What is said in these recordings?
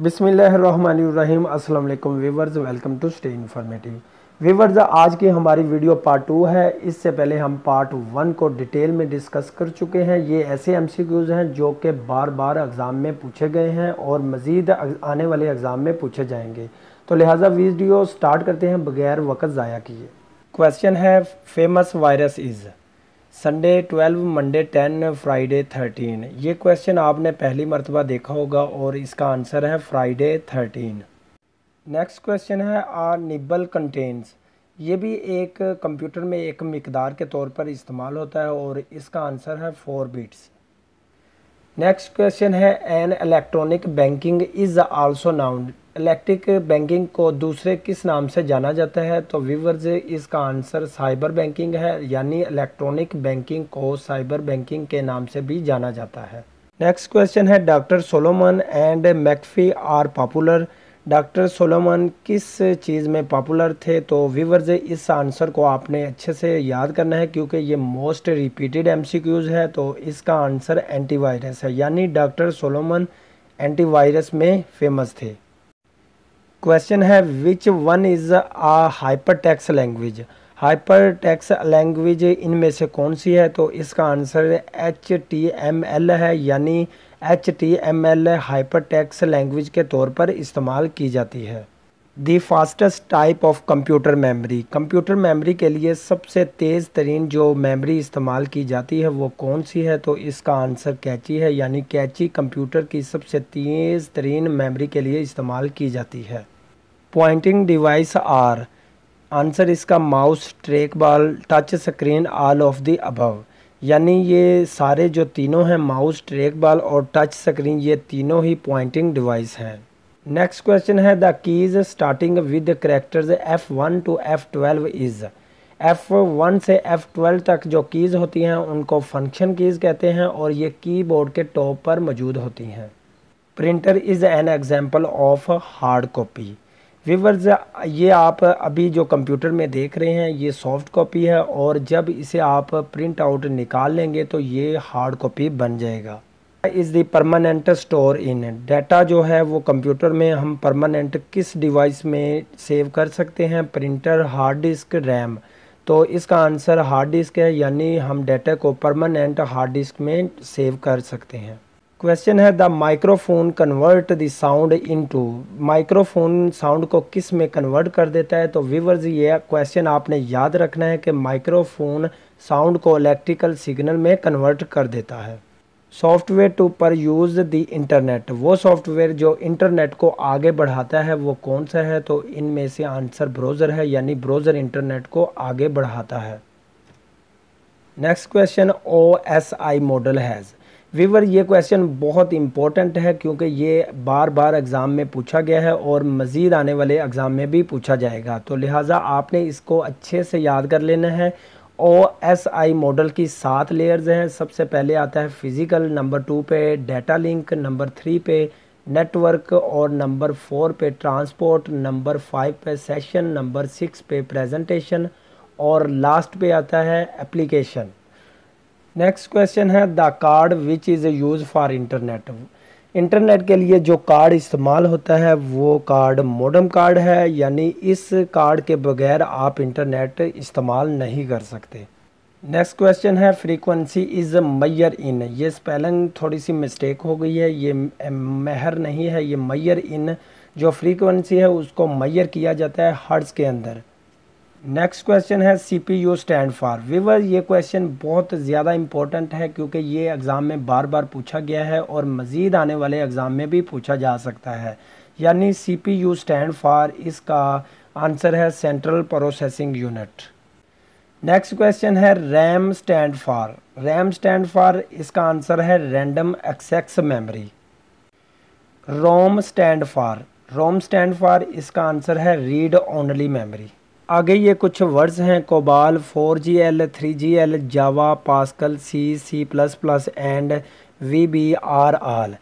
बिसमीम् अस्सलाम वालेकुम welcome to stay informative viewers आज की हमारी वीडियो पार्ट टू है इससे पहले हम पार्ट वन को डिटेल में डिस्कस कर चुके हैं ये ऐसे एम हैं जो कि बार बार एग्ज़ाम में पूछे गए हैं और मज़ीद आने वाले एग्ज़ाम में पूछे जाएंगे तो लिहाजा वीडियो स्टार्ट करते हैं बगैर वक्त ज़ाया किए क्वेश्चन है famous virus is Sunday twelve Monday ten Friday thirteen ये क्वेश्चन आपने पहली मरतबा देखा होगा और इसका आंसर है फ्राइडे थर्टीन नेक्स्ट क्वेश्चन है आर निबल कंटेंस ये भी एक कंप्यूटर में एक मकदार के तौर पर इस्तेमाल होता है और इसका आंसर है फोर बिट्स नेक्स्ट क्वेश्चन है an electronic banking is also known electric banking को दूसरे किस नाम से जाना जाता है तो व्यूवर्स इसका आंसर साइबर बैंकिंग है यानी इलेक्ट्रॉनिक बैंकिंग को साइबर बैंकिंग के नाम से भी जाना जाता है नेक्स्ट क्वेश्चन है doctor Solomon and McAfee are popular doctor Solomon किस चीज़ में पॉपुलर थे तो व्यूवर्स इस आंसर को आपने अच्छे से याद करना है क्योंकि ये मोस्ट रिपीटेड एम है तो इसका आंसर एंटीवायरस है यानी डॉक्टर सोलोमन एंटीवायरस में फेमस थे क्वेश्चन है which one is a hyper text language hyper text language इनमें से कौन सी है तो इसका answer H T M L है यानी H T M L hyper text language के तौर पर इस्तेमाल की जाती है the fastest type of computer memory computer memory के लिए सबसे तेज़ तरीन जो मेमोरी इस्तेमाल की जाती है वो कौन सी है तो इसका आंसर कैची है यानी कैची कंप्यूटर की सबसे तेज़ तरीन मेमोरी के लिए इस्तेमाल की जाती है पॉइंटिंग डिवाइस आर आंसर इसका mouse track ball touch screen all of the above यानी ये सारे जो तीनों हैं माउस ट्रेक बॉल और टच स्क्रीन ये तीनों ही पॉइंटिंग डिवाइस हैं नेक्स्ट क्वेश्चन है the keys starting with characters F one to F twelve is F one से एफ़ ट्वेल्व तक जो कीज़ होती हैं उनको फंक्शन कीज़ कहते हैं और ये कीबोर्ड के टॉप पर मौजूद होती हैं printer is an example of hard copy viewers ये आप अभी जो कंप्यूटर में देख रहे हैं ये सॉफ्ट कॉपी है और जब इसे आप प्रिंट आउट निकाल लेंगे तो ये हार्ड कॉपी बन जाएगा is the permanent storing data जो है वो कंप्यूटर में हम परमानेंट किस डिवाइस में सेव कर सकते हैं प्रिंटर हार्ड डिस्क रैम तो इसका आंसर हार्ड डिस्क है यानी हम डाटा को परमानेंट हार्ड डिस्क में सेव कर सकते हैं क्वेश्चन है the microphone convert the sound into microphone sound को किस में कन्वर्ट कर देता है तो व्यूवर्स ये क्वेश्चन आपने याद रखना है कि माइक्रोफोन साउंड को इलेक्ट्रिकल सिग्नल में कन्वर्ट कर देता है सॉफ्टवेयर टू पर यूज़ द इंटरनेट वो सॉफ्टवेयर जो इंटरनेट को आगे बढ़ाता है वो कौन सा है तो इनमें से आंसर ब्रोज़र है यानी ब्रोज़र इंटरनेट को आगे बढ़ाता है next question O S I model has viewers ये क्वेश्चन बहुत इम्पोर्टेंट है क्योंकि ये बार बार एग्ज़ाम में पूछा गया है और मज़ीद आने वाले एग्ज़ाम में भी पूछा जाएगा तो लिहाजा आपने इसको अच्छे से याद कर लेना है ओ एस आई मॉडल की सात लेयर्स हैं सबसे पहले आता है फ़िज़िकल नंबर टू पे डेटा लिंक नंबर थ्री पे नेटवर्क और नंबर फोर पे ट्रांसपोर्ट नंबर फाइव पे सेशन नंबर सिक्स पे प्रेजेंटेशन और लास्ट पे आता है एप्लीकेशन नेक्स्ट क्वेश्चन है the card which is use for internet internet के लिए जो कार्ड इस्तेमाल होता है वो कार्ड मोडम कार्ड है यानी इस कार्ड के बगैर आप इंटरनेट इस्तेमाल नहीं कर सकते नेक्स्ट क्वेश्चन है फ्रीक्वेंसी इज़ मैयर इन ये स्पेलिंग थोड़ी सी मिस्टेक हो गई है ये महर नहीं है ये मैयर इन जो फ्रीक्वेंसी है उसको मैयर किया जाता है हर्ड्स के अंदर नेक्स्ट क्वेश्चन है C P U stand for viewers ये क्वेश्चन बहुत ज़्यादा इम्पोर्टेंट है क्योंकि ये एग्ज़ाम में बार बार पूछा गया है और मज़ीद आने वाले एग्ज़ाम में भी पूछा जा सकता है यानी C P U stand for इसका आंसर है central processing unit next question है RAM stand for RAM stand for इसका आंसर है random access memory ROM stand for ROM stand for इसका आंसर है रीड ओनली मेमरी आगे ये कुछ वर्ड्स हैं COBOL 4GL, 3GL, Java Pascal C C plus plus and V B are all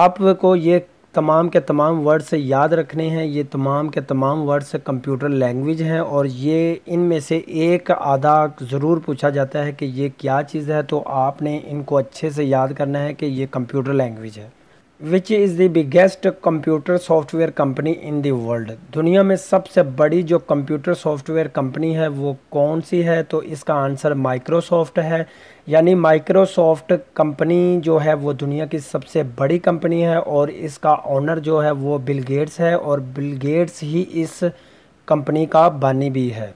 आपको ये तमाम के तमाम वर्ड्स याद रखने हैं ये तमाम के तमाम वर्ड्स कंप्यूटर लैंग्वेज हैं और ये इनमें से एक आधा ज़रूर पूछा जाता है कि ये क्या चीज़ है तो आपने इनको अच्छे से याद करना है कि ये कंप्यूटर लैंग्वेज है which is the biggest computer software company in the world दुनिया में सबसे बड़ी जो कंप्यूटर सॉफ्टवेयर कंपनी है वो कौन सी है तो इसका आंसर माइक्रोसॉफ्ट है यानी माइक्रोसॉफ्ट कंपनी जो है वो दुनिया की सबसे बड़ी कंपनी है और इसका ऑनर जो है वो बिल गेट्स है और बिल गेट्स ही इस कंपनी का बानी भी है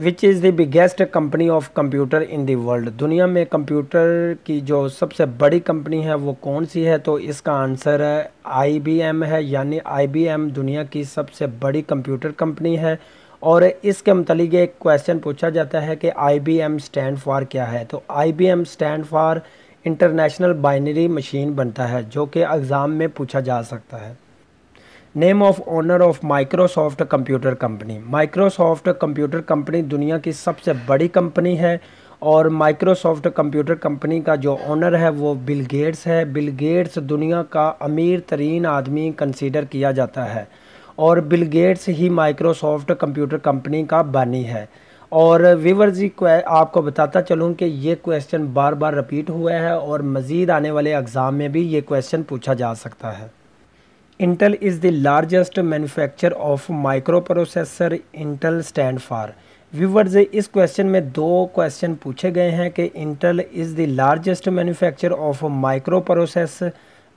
which is the biggest company of computer in the world दुनिया में कंप्यूटर की जो सबसे बड़ी कंपनी है वो कौन सी है तो इसका आंसर है एम है यानी आई बी एम दुनिया की सबसे बड़ी कंप्यूटर कंपनी है और इसके मतलब एक क्वेश्चन पूछा जाता है कि I B M stand for क्या है तो I B M stand for international binary machine बनता है जो कि एग्ज़ाम में पूछा जा सकता है name of owner of Microsoft computer company Microsoft computer company दुनिया की सबसे बड़ी कंपनी है और माइक्रोसॉफ्ट कंप्यूटर कंपनी का जो ऑनर है वो बिल गेट्स है बिल गेट्स दुनिया का अमीर तरीन आदमी कंसीडर किया जाता है और बिल गेट्स ही माइक्रोसॉफ्ट कंप्यूटर कंपनी का बानी है और वीवर जी आपको बताता चलूँ कि ये क्वेश्चन बार बार रिपीट हुआ है और मज़ीद आने वाले एग्ज़ाम में भी ये क्वेश्चन पूछा जा सकता है Intel is the largest largest of micro processor Intel stand for viewers इस क्वेश्चन में दो क्वेश्चन पूछे गए हैं कि Intel is the largest manufacture of micro process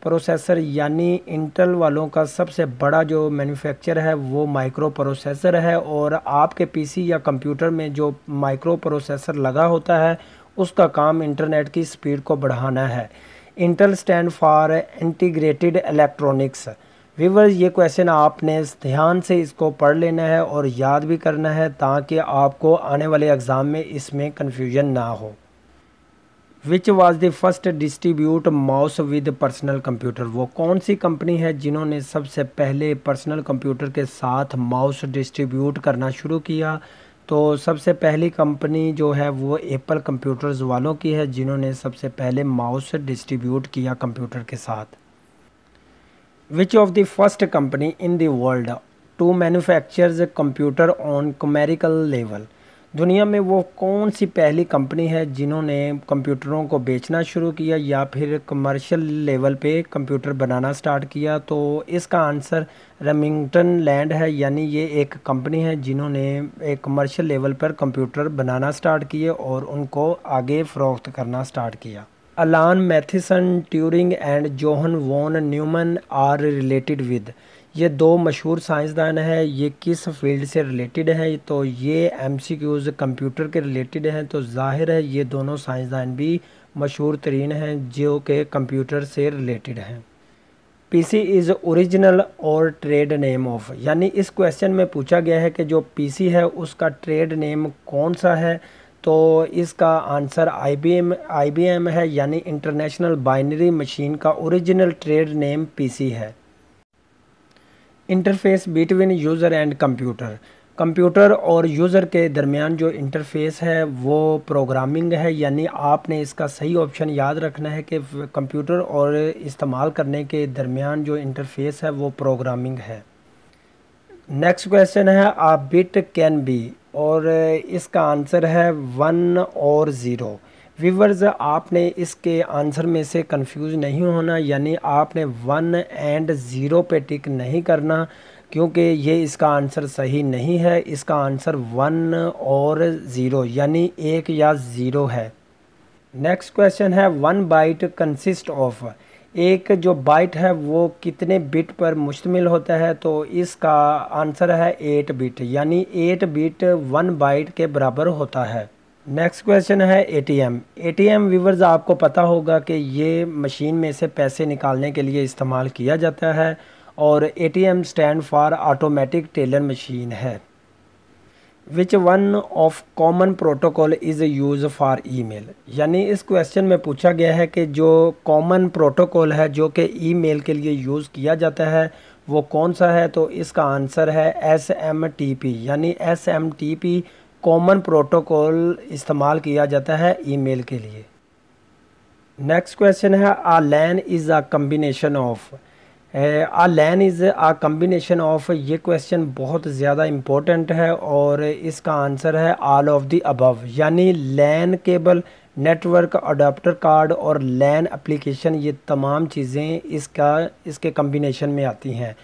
processor यानी इंटल वालों का सबसे बड़ा जो मैन्युफैक्चर है वो माइक्रो प्रोसेसर है और आपके पीसी या कंप्यूटर में जो माइक्रो प्रोसेसर लगा होता है उसका काम इंटरनेट की स्पीड को बढ़ाना है Intel stand for integrated electronics viewers ये क्वेश्चन आपने ध्यान से इसको पढ़ लेना है और याद भी करना है ताकि आपको आने वाले एग्ज़ाम में इसमें कन्फ्यूजन ना हो which was the first distribute mouse with personal computer वो कौन सी कंपनी है जिन्होंने सबसे पहले पर्सनल कंप्यूटर के साथ माउस डिस्ट्रीब्यूट करना शुरू किया तो सबसे पहली कंपनी जो है वो एप्पल कंप्यूटर्स वालों की है जिन्होंने सबसे पहले माउस डिस्ट्रीब्यूट किया कंप्यूटर के साथ Which of the first company in the world to manufactures computer on commercial level? दुनिया में वो कौन सी पहली कंपनी है जिन्होंने कंप्यूटरों को बेचना शुरू किया या फिर कमर्शियल लेवल पे कंप्यूटर बनाना स्टार्ट किया तो इसका आंसर रेमिंगटन लैंड है यानी ये एक कंपनी है जिन्होंने एक कमर्शियल लेवल पर कंप्यूटर बनाना स्टार्ट किए और उनको आगे फ़रोख्त करना स्टार्ट किया Alan Mathison Turing and John von Neumann are related with ये दो मशहूर साइंसदान हैं ये किस फील्ड से रिलेटेड हैं तो ये एम सी क्यूज़ कंप्यूटर के रिलेटेड हैं तो ज़ाहिर है ये दोनों साइंसदान भी मशहूर तरीन हैं जो कि कंप्यूटर से रिलेटेड हैं पी सी इज़ औरिजिनल और ट्रेड नेम ऑफ यानी इस क्वेश्चन में पूछा गया है कि जो पी सी है उसका ट्रेड नेम कौन सा है तो इसका आंसर बी एम है यानी इंटरनेशनल बाइनरी मशीन का ओरिजिनल ट्रेड नेम पीसी है interface between user and computer computer और यूज़र के दरमियान जो इंटरफेस है वो प्रोग्रामिंग है यानी आपने इसका सही ऑप्शन याद रखना है कि कंप्यूटर और इस्तेमाल करने के दरमियान जो इंटरफेस है वो प्रोग्रामिंग है नेक्स्ट क्वेश्चन है आ बिट कैन बी और इसका आंसर है वन और ज़ीरो व्यूवर्स आपने इसके आंसर में से कंफ्यूज नहीं होना यानी आपने वन एंड ज़ीरो पे टिक नहीं करना क्योंकि ये इसका आंसर सही नहीं है इसका आंसर वन और ज़ीरो यानी एक या ज़ीरो है नेक्स्ट क्वेश्चन है वन बाइट कंसिस्ट ऑफ एक जो बाइट है वो कितने बिट पर मुश्तमिल होता है तो इसका आंसर है एट बिट यानी एट बिट वन बाइट के बराबर होता है नेक्स्ट क्वेश्चन है एटीएम एटीएम व्यूवर्स आपको पता होगा कि ये मशीन में से पैसे निकालने के लिए इस्तेमाल किया जाता है और ATM stand for automatic teller machine है which one of common protocol is use for email यानी इस क्वेश्चन में पूछा गया है कि जो कॉमन प्रोटोकॉल है जो कि ईमेल के लिए यूज़ किया जाता है वो कौन सा है तो इसका आंसर है एस एम टी पी यानी S M T P common protocol इस्तेमाल किया जाता है ईमेल के लिए नेक्स्ट क्वेश्चन है a LAN is a combination of a LAN is a combination of ये क्वेश्चन बहुत ज़्यादा इम्पोर्टेंट है और इसका आंसर है ऑल ऑफ दी अबव यानी LAN cable network adapter card और लैन एप्लीकेशन ये तमाम चीज़ें इसका इसके कम्बिनेशन में आती हैं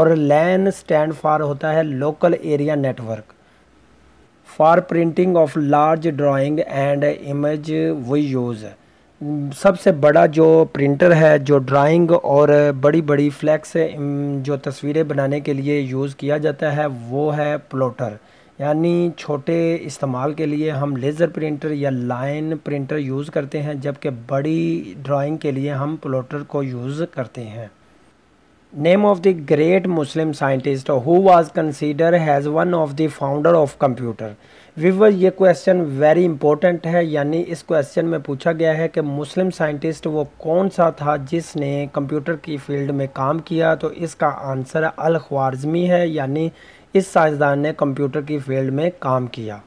और लैन स्टैंड फॉर होता है local area network for printing of large drawing and image we use सबसे बड़ा जो प्रिंटर है जो ड्राइंग और बड़ी बड़ी फ्लैक्स जो तस्वीरें बनाने के लिए यूज़ किया जाता है वो है प्लोटर यानी छोटे इस्तेमाल के लिए हम लेज़र प्रिंटर या लाइन प्रिंटर यूज़ करते हैं जबकि बड़ी ड्राइंग के लिए हम प्लोटर को यूज़ करते हैं name of the great Muslim scientist who was consider has one of the founder of computer weaver ये क्वेश्चन वेरी इंपॉर्टेंट है यानी इस क्वेश्चन में पूछा गया है कि मुस्लिम साइंटिस्ट वो कौन सा था जिसने कंप्यूटर की फील्ड में काम किया तो इसका आंसर अल ख्वारजमी है यानी इस साइंसदान ने कंप्यूटर की फील्ड में काम किया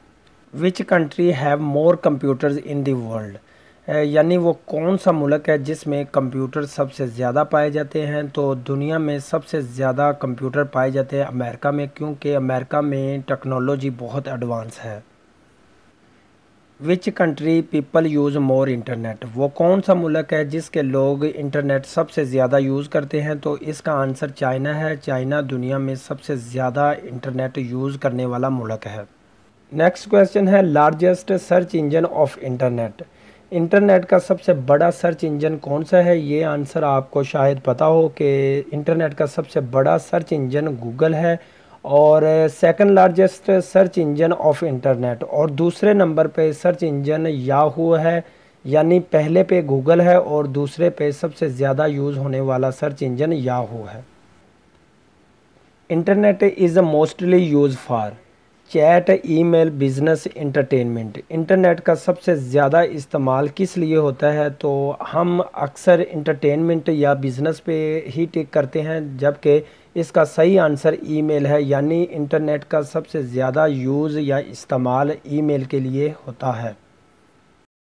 which country have more computers in the world यानी वो कौन सा मुल्क है जिसमें कंप्यूटर सबसे ज़्यादा पाए जाते हैं तो दुनिया में सबसे ज़्यादा कंप्यूटर पाए जाते हैं अमेरिका में क्योंकि अमेरिका में टेक्नोलॉजी बहुत एडवांस है which country people use more internet वो कौन सा मुल्क है जिसके लोग इंटरनेट सबसे ज़्यादा यूज़ करते हैं तो इसका आंसर चाइना है चाइना दुनिया में सबसे ज़्यादा इंटरनेट यूज़ करने वाला मुल्क है नेक्स्ट क्वेश्चन है largest search engine of internet internet का सबसे बड़ा सर्च इंजन कौन सा है ये आंसर आपको शायद पता हो कि इंटरनेट का सबसे बड़ा सर्च इंजन गूगल है और second largest search engine of internet और दूसरे नंबर पे सर्च इंजन याहू है यानी पहले पे गूगल है और दूसरे पे सबसे ज़्यादा यूज़ होने वाला सर्च इंजन याहू है internet is mostly use for chat email business entertainment internet का सबसे ज़्यादा इस्तेमाल किस लिए होता है तो हम अक्सर इंटरटेनमेंट या बिज़नेस पे ही टिक करते हैं जबकि इसका सही आंसर ईमेल है यानी इंटरनेट का सबसे ज़्यादा यूज़ या इस्तेमाल ईमेल के लिए होता है